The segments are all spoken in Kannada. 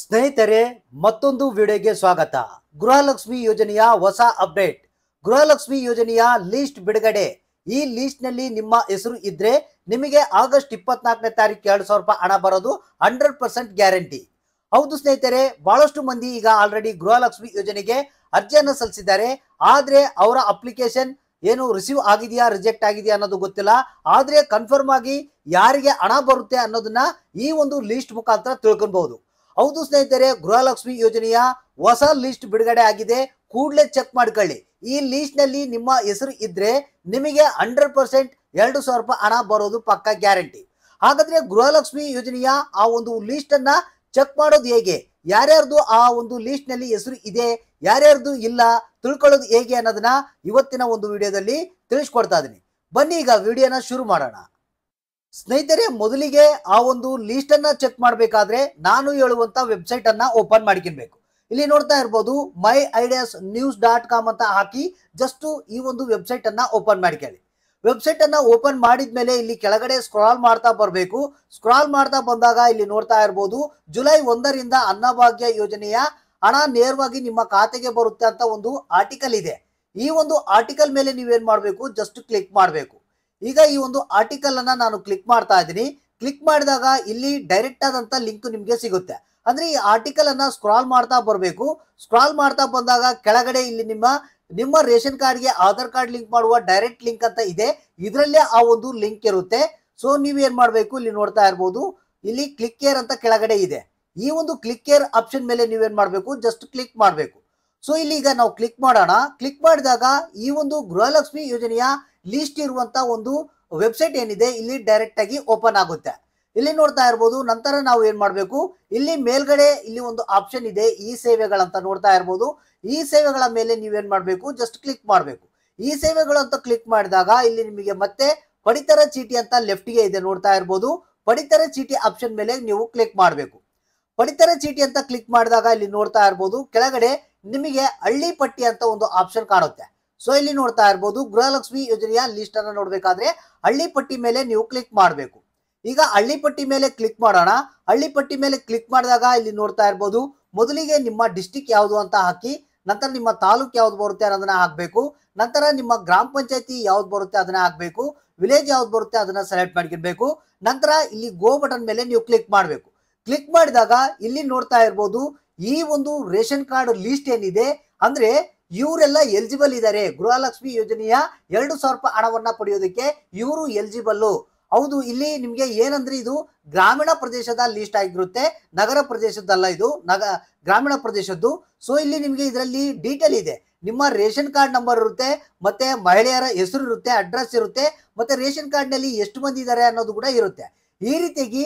ಸ್ನೇಹಿತರೆ ಮತ್ತೊಂದು ವಿಡಿಯೋಗೆ ಸ್ವಾಗತ ಗೃಹಲಕ್ಷ್ಮಿ ಯೋಜನೆಯ ಹೊಸ ಅಪ್ಡೇಟ್ ಗೃಹಲಕ್ಷ್ಮಿ ಯೋಜನೆಯ ಲೀಸ್ಟ್ ಬಿಡುಗಡೆ ಈ ಲೀಸ್ಟ್ ನಲ್ಲಿ ನಿಮ್ಮ ಹೆಸರು ಇದ್ರೆ ನಿಮಗೆ ಆಗಸ್ಟ್ ಇಪ್ಪತ್ನಾಲ್ಕನೇ ತಾರೀಕು ಎರಡು ಸಾವಿರ ರೂಪಾಯಿ ಹಣ ಬರೋದು ಹಂಡ್ರೆಡ್ ಪರ್ಸೆಂಟ್ ಗ್ಯಾರಂಟಿ ಹೌದು ಸ್ನೇಹಿತರೆ ಬಹಳಷ್ಟು ಮಂದಿ ಈಗ ಆಲ್ರೆಡಿ ಗೃಹಲಕ್ಷ್ಮಿ ಯೋಜನೆಗೆ ಅರ್ಜಿಯನ್ನು ಸಲ್ಲಿಸಿದ್ದಾರೆ ಆದ್ರೆ ಅವರ ಅಪ್ಲಿಕೇಶನ್ ಏನು ರಿಸೀವ್ ಆಗಿದೆಯಾ ರಿಜೆಕ್ಟ್ ಆಗಿದೆಯಾ ಅನ್ನೋದು ಗೊತ್ತಿಲ್ಲ ಆದರೆ ಕನ್ಫರ್ಮ್ ಆಗಿ ಯಾರಿಗೆ ಹಣ ಬರುತ್ತೆ ಅನ್ನೋದನ್ನ ಈ ಒಂದು ಲಿಸ್ಟ್ ಮುಖಾಂತರ ತಿಳ್ಕೊಬಹುದು ಹೌದು ಸ್ನೇಹಿತರೆ ಗೃಹಲಕ್ಷ್ಮಿ ಯೋಜನೆಯ ಹೊಸ ಲಿಸ್ಟ್ ಬಿಡುಗಡೆ ಆಗಿದೆ ಕೂಡಲೇ ಚೆಕ್ ಮಾಡ್ಕೊಳ್ಳಿ ಈ ಲಿಸ್ಟ್ ನಲ್ಲಿ ನಿಮ್ಮ ಹೆಸರು ಇದ್ರೆ ನಿಮಗೆ ಹಂಡ್ರೆಡ್ ಪರ್ಸೆಂಟ್ ಎರಡು ಸಾವಿರ ರೂಪಾಯಿ ಹಣ ಬರೋದು ಪಕ್ಕಾ ಗ್ಯಾರಂಟಿ ಹಾಗಾದ್ರೆ ಗೃಹಲಕ್ಷ್ಮಿ ಯೋಜನೆಯ ಆ ಒಂದು ಲಿಸ್ಟ್ ಅನ್ನ ಚೆಕ್ ಮಾಡೋದು ಹೇಗೆ ಯಾರ್ಯಾರ್ದು ಆ ಒಂದು ಲಿಸ್ಟ್ ನಲ್ಲಿ ಹೆಸರು ಇದೆ ಯಾರ್ಯಾರ್ದು ಇಲ್ಲ ತಿಳ್ಕೊಳ್ಳೋದು ಹೇಗೆ ಅನ್ನೋದನ್ನ ಇವತ್ತಿನ ಒಂದು ವಿಡಿಯೋದಲ್ಲಿ ತಿಳಿಸ್ಕೊಡ್ತಾ ಇದೀನಿ ಬನ್ನಿ ಈಗ ವಿಡಿಯೋನ ಶುರು ಮಾಡೋಣ ಸ್ನೇಹಿತರೆ ಮೊದಲಿಗೆ ಆ ಒಂದು ಲೀಸ್ಟ್ ಅನ್ನ ಚೆಕ್ ಮಾಡಬೇಕಾದ್ರೆ ನಾನು ಹೇಳುವಂತ ವೆಬ್ಸೈಟ್ ಅನ್ನ ಓಪನ್ ಮಾಡ್ಕೊಬೇಕು ಇಲ್ಲಿ ನೋಡ್ತಾ ಇರ್ಬೋದು my ideas news dot com ಅಂತ ಹಾಕಿ ಜಸ್ಟ್ ಈ ಒಂದು ವೆಬ್ಸೈಟ್ ಅನ್ನ ಓಪನ್ ಮಾಡ್ಕೊಳ್ಳಿ ವೆಬ್ಸೈಟ್ ಅನ್ನ ಓಪನ್ ಮಾಡಿದ ಮೇಲೆ ಇಲ್ಲಿ ಕೆಳಗಡೆ ಸ್ಕ್ರಾಲ್ ಮಾಡ್ತಾ ಬರಬೇಕು ಸ್ಕ್ರಾಲ್ ಮಾಡ್ತಾ ಬಂದಾಗ ಇಲ್ಲಿ ನೋಡ್ತಾ ಇರ್ಬೋದು ಜುಲೈ ಒಂದರಿಂದ ಅನ್ನಭಾಗ್ಯ ಯೋಜನೆಯ ಹಣ ನೇರವಾಗಿ ನಿಮ್ಮ ಖಾತೆಗೆ ಬರುತ್ತೆ ಅಂತ ಒಂದು ಆರ್ಟಿಕಲ್ ಇದೆ ಈ ಒಂದು ಆರ್ಟಿಕಲ್ ಮೇಲೆ ನೀವೇನ್ ಮಾಡಬೇಕು ಜಸ್ಟ್ ಕ್ಲಿಕ್ ಮಾಡಬೇಕು ಈಗ ಈ ಒಂದು ಆರ್ಟಿಕಲ್ ಅನ್ನ ನಾನು ಕ್ಲಿಕ್ ಮಾಡ್ತಾ ಇದ್ದೀನಿ ಕ್ಲಿಕ್ ಮಾಡಿದಾಗ ಇಲ್ಲಿ ಡೈರೆಕ್ಟ್ ಆದಂತ ಲಿಂಕ್ ನಿಮ್ಗೆ ಸಿಗುತ್ತೆ ಅಂದ್ರೆ ಈ ಆರ್ಟಿಕಲ್ ಅನ್ನ ಸ್ಕ್ರಾಲ್ ಮಾಡ್ತಾ ಬರಬೇಕು ಸ್ಕ್ರಾಲ್ ಮಾಡ್ತಾ ಬಂದಾಗ ಕೆಳಗಡೆ ಇಲ್ಲಿ ನಿಮ್ಮ ನಿಮ್ಮ ರೇಷನ್ ಕಾರ್ಡ್ಗೆ ಆಧಾರ್ ಕಾರ್ಡ್ ಲಿಂಕ್ ಮಾಡುವ ಡೈರೆಕ್ಟ್ ಲಿಂಕ್ ಅಂತ ಇದೆ ಇದರಲ್ಲೇ ಆ ಒಂದು ಲಿಂಕ್ ಇರುತ್ತೆ ಸೊ ನೀವು ಏನ್ ಮಾಡಬೇಕು ಇಲ್ಲಿ ನೋಡ್ತಾ ಇರ್ಬೋದು ಇಲ್ಲಿ ಕ್ಲಿಕ್ ಕೇರ್ ಅಂತ ಕೆಳಗಡೆ ಇದೆ ಈ ಒಂದು ಕ್ಲಿಕ್ ಕೇರ್ ಆಪ್ಷನ್ ಮೇಲೆ ನೀವೇನ್ ಮಾಡಬೇಕು ಜಸ್ಟ್ ಕ್ಲಿಕ್ ಮಾಡಬೇಕು ಸೊ ಇಲ್ಲಿ ಈಗ ನಾವು ಕ್ಲಿಕ್ ಮಾಡೋಣ ಕ್ಲಿಕ್ ಮಾಡಿದಾಗ ಈ ಒಂದು ಗೃಹಲಕ್ಷ್ಮಿ ಯೋಜನೆಯ ಲೀಸ್ಟ್ ಇರುವಂತ ಒಂದು ವೆಬ್ಸೈಟ್ ಏನಿದೆ ಇಲ್ಲಿ ಡೈರೆಕ್ಟ್ ಆಗಿ ಓಪನ್ ಆಗುತ್ತೆ ಇಲ್ಲಿ ನೋಡ್ತಾ ಇರ್ಬೋದು ನಂತರ ನಾವು ಏನ್ ಮಾಡಬೇಕು ಇಲ್ಲಿ ಮೇಲ್ಗಡೆ ಇಲ್ಲಿ ಒಂದು ಆಪ್ಷನ್ ಇದೆ ಈ ಸೇವೆಗಳಂತ ನೋಡ್ತಾ ಇರ್ಬೋದು ಈ ಸೇವೆಗಳ ಮೇಲೆ ನೀವೇನ್ ಮಾಡಬೇಕು ಜಸ್ಟ್ ಕ್ಲಿಕ್ ಮಾಡಬೇಕು ಈ ಸೇವೆಗಳು ಅಂತ ಕ್ಲಿಕ್ ಮಾಡಿದಾಗ ಇಲ್ಲಿ ನಿಮಗೆ ಮತ್ತೆ ಪಡಿತರ ಚೀಟಿ ಅಂತ ಲೆಫ್ಟ್ಗೆ ಇದೆ ನೋಡ್ತಾ ಇರ್ಬೋದು ಪಡಿತರ ಚೀಟಿ ಆಪ್ಷನ್ ಮೇಲೆ ನೀವು ಕ್ಲಿಕ್ ಮಾಡಬೇಕು ಪಡಿತರ ಚೀಟಿ ಅಂತ ಕ್ಲಿಕ್ ಮಾಡಿದಾಗ ಇಲ್ಲಿ ನೋಡ್ತಾ ಇರ್ಬೋದು ಕೆಳಗಡೆ ನಿಮಗೆ ಹಳ್ಳಿ ಪಟ್ಟಿ ಅಂತ ಒಂದು ಆಪ್ಷನ್ ಕಾಣುತ್ತೆ ಸೊ ಇಲ್ಲಿ ನೋಡ್ತಾ ಇರ್ಬೋದು ಗೃಹಲಕ್ಷ್ಮಿ ಯೋಜನೆಯ ಲಿಸ್ಟ್ ಅನ್ನ ನೋಡ್ಬೇಕಾದ್ರೆ ಹಳ್ಳಿ ಪಟ್ಟಿ ಮೇಲೆ ನೀವು ಕ್ಲಿಕ್ ಮಾಡಬೇಕು ಈಗ ಹಳ್ಳಿ ಪಟ್ಟಿ ಮೇಲೆ ಕ್ಲಿಕ್ ಮಾಡೋಣ ಹಳ್ಳಿ ಪಟ್ಟಿ ಮೇಲೆ ಕ್ಲಿಕ್ ಮಾಡಿದಾಗ ಇಲ್ಲಿ ನೋಡ್ತಾ ಇರ್ಬೋದು ಮೊದಲಿಗೆ ನಿಮ್ಮ ಡಿಸ್ಟಿಕ್ ಯಾವುದು ಅಂತ ಹಾಕಿ ನಂತರ ನಿಮ್ಮ ತಾಲೂಕ್ ಯಾವ್ದು ಬರುತ್ತೆ ಅದನ್ನ ಹಾಕ್ಬೇಕು ನಂತರ ನಿಮ್ಮ ಗ್ರಾಮ ಪಂಚಾಯತಿ ಯಾವ್ದು ಬರುತ್ತೆ ಅದನ್ನ ಹಾಕ್ಬೇಕು ವಿಲೇಜ್ ಯಾವ್ದು ಬರುತ್ತೆ ಅದನ್ನ ಸೆಲೆಕ್ಟ್ ಮಾಡ್ಕಿರ್ಬೇಕು ನಂತರ ಇಲ್ಲಿ ಗೋ ಬಟನ್ ಮೇಲೆ ನೀವು ಕ್ಲಿಕ್ ಮಾಡಬೇಕು ಕ್ಲಿಕ್ ಮಾಡಿದಾಗ ಇಲ್ಲಿ ನೋಡ್ತಾ ಇರ್ಬೋದು ಈ ಒಂದು ರೇಷನ್ ಕಾರ್ಡ್ ಲಿಸ್ಟ್ ಏನಿದೆ ಅಂದ್ರೆ ಇವರೆಲ್ಲ ಎಲಿಜಿಬಲ್ ಇದ್ದಾರೆ ಗೃಹಲಕ್ಷ್ಮಿ ಯೋಜನೆಯ ಎರಡು ಸಾವಿರ ರೂಪಾಯಿ ಹಣವನ್ನ ಪಡೆಯೋದಕ್ಕೆ ಇವರು ಎಲಿಜಿಬಲ್ಲು ಹೌದು ಇಲ್ಲಿ ನಿಮಗೆ ಏನಂದ್ರೆ ಇದು ಗ್ರಾಮೀಣ ಪ್ರದೇಶದ ಲಿಸ್ಟ್ ಆಗಿರುತ್ತೆ ನಗರ ಪ್ರದೇಶದಲ್ಲ ಇದು ನಗ ಗ್ರಾಮೀಣ ಪ್ರದೇಶದ್ದು ಸೊ ಇಲ್ಲಿ ನಿಮಗೆ ಇದರಲ್ಲಿ ಡೀಟೇಲ್ ಇದೆ ನಿಮ್ಮ ರೇಷನ್ ಕಾರ್ಡ್ ನಂಬರ್ ಇರುತ್ತೆ ಮತ್ತೆ ಮಹಿಳೆಯರ ಹೆಸರು ಇರುತ್ತೆ ಅಡ್ರೆಸ್ ಇರುತ್ತೆ ಮತ್ತೆ ರೇಷನ್ ಕಾರ್ಡ್ನಲ್ಲಿ ಎಷ್ಟು ಮಂದಿ ಇದ್ದಾರೆ ಅನ್ನೋದು ಕೂಡ ಇರುತ್ತೆ ಈ ರೀತಿಯಾಗಿ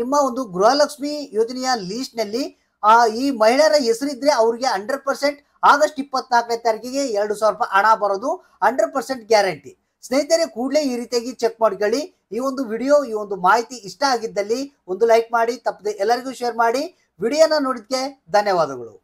ನಿಮ್ಮ ಒಂದು ಗೃಹಲಕ್ಷ್ಮಿ ಯೋಜನೆಯ ಲೀಸ್ಟ್ನಲ್ಲಿ ಈ ಮಹಿಳೆಯರ ಹೆಸರಿದ್ರೆ ಅವ್ರಿಗೆ ಹಂಡ್ರೆಡ್ ಪರ್ಸೆಂಟ್ ಆಗಸ್ಟ್ ಇಪ್ಪತ್ನಾಲ್ಕನೇ ತಾರೀಕಿಗೆ ಎರಡು ಸಾವಿರ ರೂಪಾಯಿ ಹಣ ಬರೋದು ಹಂಡ್ರೆಡ್ ಪರ್ಸೆಂಟ್ ಗ್ಯಾರಂಟಿ ಸ್ನೇಹಿತರೆ ಕೂಡಲೇ ಈ ರೀತಿಯಾಗಿ ಚೆಕ್ ಮಾಡ್ಕೊಳ್ಳಿ ಈ ಒಂದು ವಿಡಿಯೋ ಈ ಒಂದು ಮಾಹಿತಿ ಇಷ್ಟ ಆಗಿದ್ದಲ್ಲಿ ಒಂದು ಲೈಕ್ ಮಾಡಿ ತಪ್ಪದೆ ಎಲ್ಲರಿಗೂ ಶೇರ್ ಮಾಡಿ ವಿಡಿಯೋನ ನೋಡಿದ್ಕೆ ಧನ್ಯವಾದಗಳು